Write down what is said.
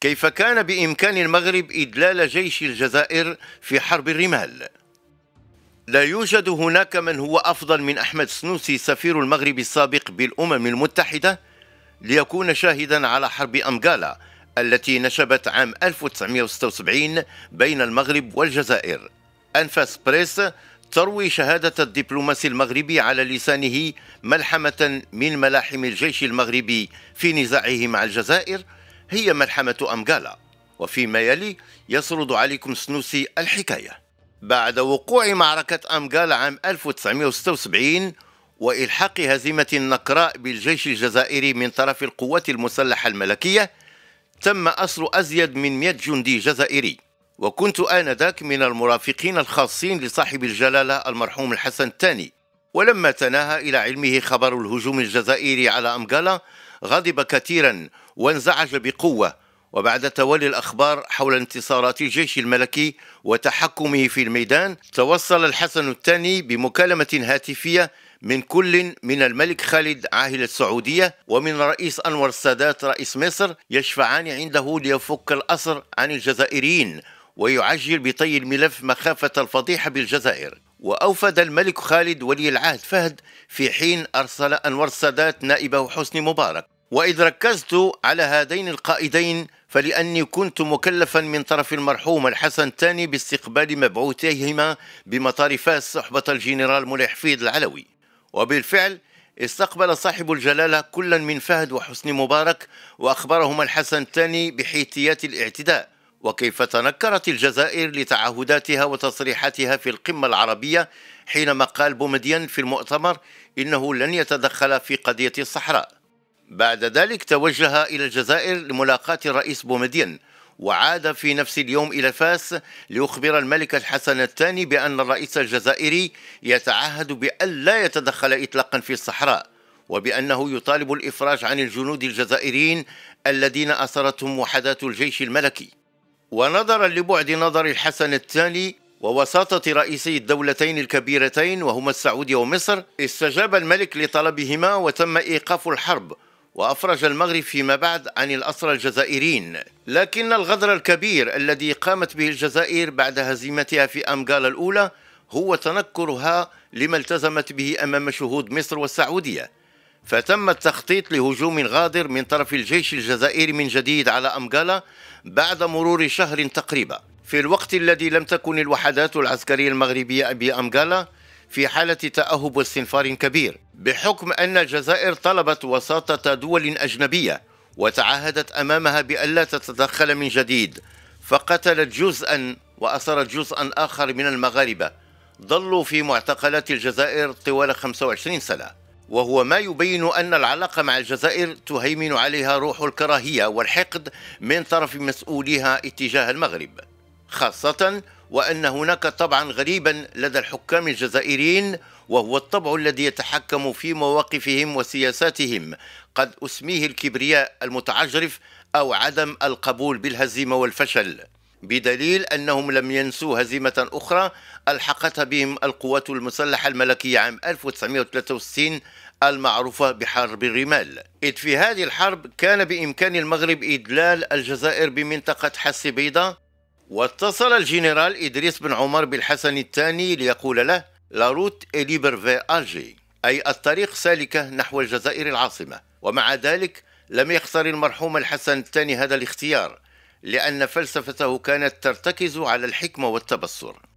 كيف كان بإمكان المغرب إدلال جيش الجزائر في حرب الرمال لا يوجد هناك من هو أفضل من أحمد سنوسي سفير المغرب السابق بالأمم المتحدة ليكون شاهدا على حرب أمغالا التي نشبت عام 1976 بين المغرب والجزائر أنفاس بريس تروي شهادة الدبلوماسي المغربي على لسانه ملحمة من ملاحم الجيش المغربي في نزاعه مع الجزائر هي ملحمة أمغالا وفيما يلي يسرد عليكم سنوسي الحكاية بعد وقوع معركة أمغالا عام 1976 وإلحاق هزيمة النقراء بالجيش الجزائري من طرف القوات المسلحة الملكية تم أسر أزيد من 100 جندي جزائري وكنت آنذاك من المرافقين الخاصين لصاحب الجلالة المرحوم الحسن الثاني ولما تناهى إلى علمه خبر الهجوم الجزائري على أمغالا غضب كثيرا وانزعج بقوة وبعد تولي الأخبار حول انتصارات الجيش الملكي وتحكمه في الميدان توصل الحسن الثاني بمكالمة هاتفية من كل من الملك خالد عاهل السعودية ومن رئيس أنور السادات رئيس مصر يشفعان عنده ليفك الأسر عن الجزائريين ويعجل بطي الملف مخافة الفضيحة بالجزائر وأوفد الملك خالد ولي العهد فهد في حين أرسل أنور السادات نائبه حسني مبارك وإذ ركزت على هذين القائدين فلأني كنت مكلفا من طرف المرحوم الحسن الثاني باستقبال مبعوثيهما بمطار فاس صحبة الجنرال مولي حفيظ العلوي وبالفعل استقبل صاحب الجلالة كلا من فهد وحسني مبارك وأخبرهما الحسن الثاني بحيثيات الاعتداء وكيف تنكرت الجزائر لتعهداتها وتصريحاتها في القمة العربية حينما قال بومدين في المؤتمر إنه لن يتدخل في قضية الصحراء بعد ذلك توجه إلى الجزائر لملاقاة الرئيس بومدين وعاد في نفس اليوم إلى فاس ليخبر الملك الحسن الثاني بأن الرئيس الجزائري يتعهد بأن لا يتدخل إطلاقا في الصحراء وبأنه يطالب الإفراج عن الجنود الجزائريين الذين أسرتهم وحدات الجيش الملكي ونظرا لبعد نظر الحسن الثاني ووساطة رئيسي الدولتين الكبيرتين وهما السعودية ومصر استجاب الملك لطلبهما وتم إيقاف الحرب وأفرج المغرب فيما بعد عن الأسرى الجزائريين لكن الغدر الكبير الذي قامت به الجزائر بعد هزيمتها في أمغال الأولى هو تنكرها لما التزمت به أمام شهود مصر والسعودية فتم التخطيط لهجوم غادر من طرف الجيش الجزائري من جديد على أمغالا بعد مرور شهر تقريبا في الوقت الذي لم تكن الوحدات العسكرية المغربية بأمغالا في حالة تأهب واستنفار كبير بحكم أن الجزائر طلبت وساطة دول أجنبية وتعهدت أمامها بألا تتدخل من جديد فقتلت جزءا وأسرت جزءا آخر من المغاربة ظلوا في معتقلات الجزائر طوال 25 سنة وهو ما يبين أن العلاقة مع الجزائر تهيمن عليها روح الكراهية والحقد من طرف مسؤوليها اتجاه المغرب خاصة وأن هناك طبعا غريبا لدى الحكام الجزائريين وهو الطبع الذي يتحكم في مواقفهم وسياساتهم قد أسميه الكبرياء المتعجرف أو عدم القبول بالهزيمة والفشل بدليل أنهم لم ينسوا هزيمة أخرى ألحقتها بهم القوات المسلحة الملكية عام 1963 المعروفة بحرب الرمال إذ في هذه الحرب كان بإمكان المغرب إدلال الجزائر بمنطقة حس بيضة واتصل الجنرال إدريس بن عمر بالحسن الثاني ليقول له لاروت إليبر في ألجي أي الطريق سالكة نحو الجزائر العاصمة ومع ذلك لم يختار المرحوم الحسن الثاني هذا الاختيار لأن فلسفته كانت ترتكز على الحكمة والتبصر